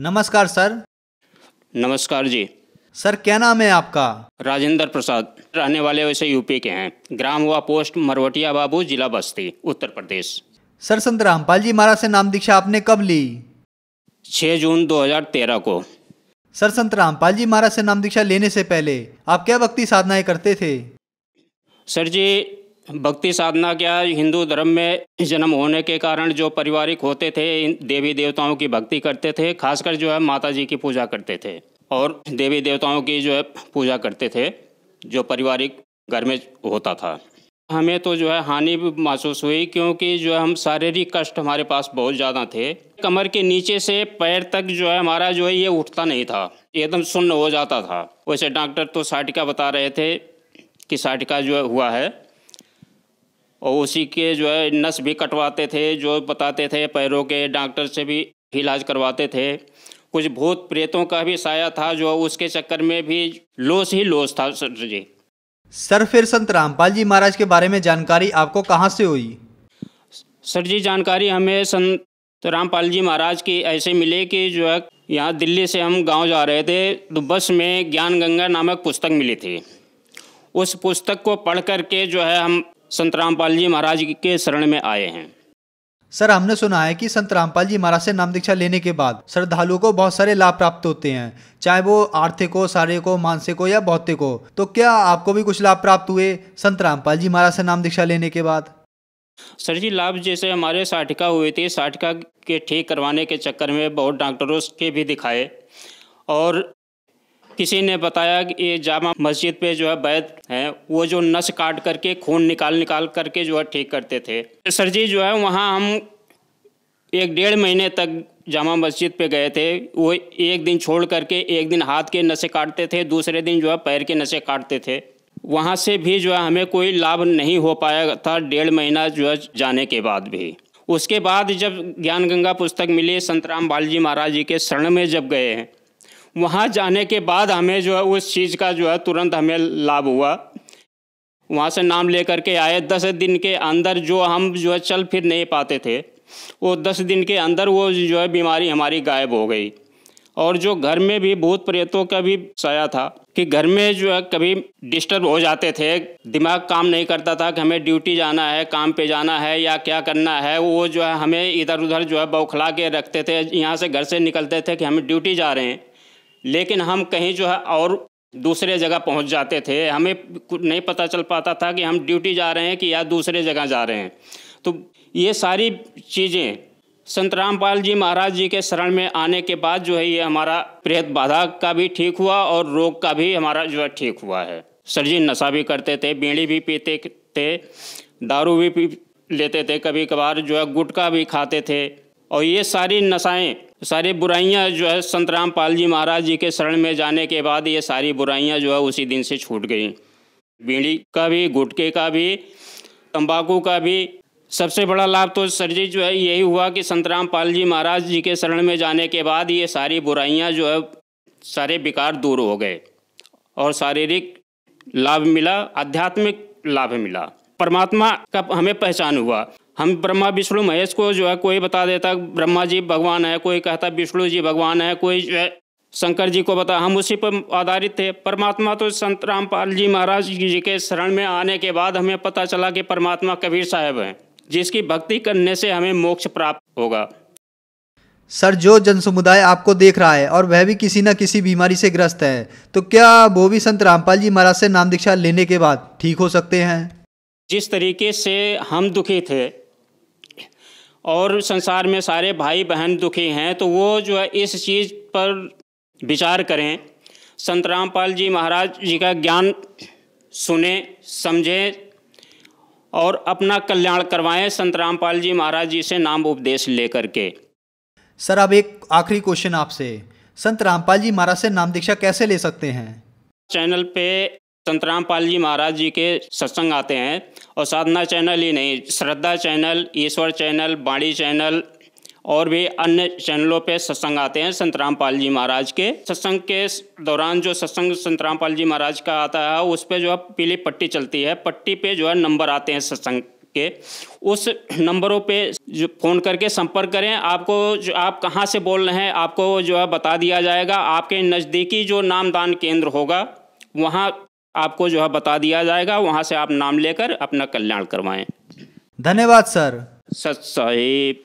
नमस्कार सर नमस्कार जी सर क्या नाम है आपका राजेंद्र प्रसाद रहने वाले वैसे यूपी के हैं ग्राम हुआ पोस्ट मरवटिया बाबू जिला बस्ती उत्तर प्रदेश सर संत रामपाल जी महाराज से नाम दीक्षा आपने कब ली 6 जून 2013 को सर संत रामपाल जी महाराज से नाम दीक्षा लेने से पहले आप क्या भक्ति साधनाएं करते थे सर जी भक्ति साधना क्या हिंदू धर्म में जन्म होने के कारण जो पारिवारिक होते थे इन देवी देवताओं की भक्ति करते थे खासकर जो है माता जी की पूजा करते थे और देवी देवताओं की जो है पूजा करते थे जो पारिवारिक घर में होता था हमें तो जो है हानि भी महसूस हुई क्योंकि जो है हम शारीरिक कष्ट हमारे पास बहुत ज़्यादा थे कमर के नीचे से पैर तक जो है हमारा जो है ये उठता नहीं था एकदम सुन्न हो जाता था वैसे डॉक्टर तो साटिका बता रहे थे कि साटिका जो है हुआ है और उसी के जो है नस भी कटवाते थे जो बताते थे पैरों के डॉक्टर से भी इलाज करवाते थे कुछ भूत प्रेतों का भी साया था जो उसके चक्कर में भी लोस ही लोस था सर जी सर फिर संत रामपाल जी महाराज के बारे में जानकारी आपको कहाँ से हुई सर जी जानकारी हमें संत रामपाल जी महाराज की ऐसे मिले कि जो है यहाँ दिल्ली से हम गांव जा रहे थे तो बस में ज्ञान गंगा नामक पुस्तक मिली थी उस पुस्तक को पढ़ करके जो है हम संत रामपाल जी महाराज के शरण में आए हैं सर हमने सुना है कि संत रामपाल जी महाराज से नाम दीक्षा लेने के बाद श्रद्धालुओं को बहुत सारे लाभ प्राप्त होते हैं चाहे वो आर्थिक हो शारीरिक हो मानसिक हो या भौतिक हो तो क्या आपको भी कुछ लाभ प्राप्त हुए संत रामपाल जी महाराज से नाम दीक्षा लेने के बाद सर जी लाभ जैसे हमारे साठिका हुए थे साठिका के ठीक करवाने के चक्कर में बहुत डॉक्टरों के भी दिखाए और किसी ने बताया कि ये जामा मस्जिद पे जो है वैद है वो जो नस काट करके खून निकाल निकाल करके जो है ठीक करते थे सर जी जो है वहाँ हम एक डेढ़ महीने तक जामा मस्जिद पे गए थे वो एक दिन छोड़ करके एक दिन हाथ के नशे काटते थे दूसरे दिन जो है पैर के नशे काटते थे वहाँ से भी जो है हमें कोई लाभ नहीं हो पाया था डेढ़ महीना जो है जाने के बाद भी उसके बाद जब ज्ञान गंगा पुस्तक मिली संतराम बालजी महाराज जी के शरण में जब गए हैं वहाँ जाने के बाद हमें जो है उस चीज़ का जो है तुरंत हमें लाभ हुआ वहाँ से नाम ले करके आए दस दिन के अंदर जो हम जो है चल फिर नहीं पाते थे वो दस दिन के अंदर वो जो है बीमारी हमारी गायब हो गई और जो घर में भी भूत प्रेतों का भी साया था कि घर में जो है कभी डिस्टर्ब हो जाते थे दिमाग काम नहीं करता था कि हमें ड्यूटी जाना है काम पे जाना है या क्या करना है वो जो है हमें इधर उधर जो है बौखला के रखते थे यहाँ से घर से निकलते थे कि हम ड्यूटी जा रहे हैं लेकिन हम कहीं जो है और दूसरे जगह पहुंच जाते थे हमें नहीं पता चल पाता था कि हम ड्यूटी जा रहे हैं कि या दूसरे जगह जा रहे हैं तो ये सारी चीज़ें संत रामपाल जी महाराज जी के शरण में आने के बाद जो है ये हमारा प्रेत बाधा का भी ठीक हुआ और रोग का भी हमारा जो है ठीक हुआ है सर जी नशा भी करते थे बीड़ी भी पीते थे दारू भी पी लेते थे कभी कभार जो है गुटखा भी खाते थे और ये सारी नशाएं सारी बुराइयां जो है संत रामपाल जी महाराज जी के शरण में जाने के बाद ये सारी बुराइयां जो है उसी दिन से छूट गई बीड़ी का भी गुटके का भी तंबाकू का भी सबसे बड़ा लाभ तो सर जी जो है यही हुआ कि संत रामपाल जी महाराज जी के शरण में जाने के बाद ये सारी बुराइयां जो है सारे विकार दूर हो गए और शारीरिक लाभ मिला आध्यात्मिक लाभ मिला परमात्मा का हमें पहचान हुआ हम ब्रह्मा विष्णु महेश को जो है कोई बता देता ब्रह्मा जी भगवान है कोई कहता विष्णु जी भगवान है कोई जो है शंकर जी को बता हम उसी पर आधारित थे परमात्मा तो संत रामपाल जी महाराज जी के शरण में आने के बाद हमें पता चला कि परमात्मा कबीर साहब हैं जिसकी भक्ति करने से हमें मोक्ष प्राप्त होगा सर जो जन समुदाय आपको देख रहा है और वह भी किसी न किसी बीमारी से ग्रस्त है तो क्या वो भी संत रामपाल जी महाराज से नाम दीक्षा लेने के बाद ठीक हो सकते हैं जिस तरीके से हम दुखी थे और संसार में सारे भाई बहन दुखी हैं तो वो जो है इस चीज़ पर विचार करें संत रामपाल जी महाराज जी का ज्ञान सुने समझें और अपना कल्याण करवाएं संत रामपाल जी महाराज जी से नाम उपदेश लेकर के सर अब एक आखिरी क्वेश्चन आपसे संत रामपाल जी महाराज से नाम दीक्षा कैसे ले सकते हैं चैनल पे संत रामपाल जी महाराज जी के सत्संग आते हैं और साधना चैनल ही नहीं Shraddha channel Ishwar channel Bani channel और भी अन्य चैनलों पे सत्संग आते हैं संत रामपाल जी महाराज के सत्संग के दौरान जो सत्संग संत रामपाल जी महाराज का आता है उस पर जो है पीली पट्टी चलती है पट्टी पे जो है नंबर आते हैं सत्संग के उस नंबरों पे जो फ़ोन करके संपर्क करें आपको जो आप कहाँ से बोल रहे हैं आपको जो है बता दिया जाएगा आपके नज़दीकी जो नामदान केंद्र होगा वहाँ आपको जो है बता दिया जाएगा वहाँ से आप नाम लेकर अपना कल्याण करवाएं धन्यवाद सर सच साहिब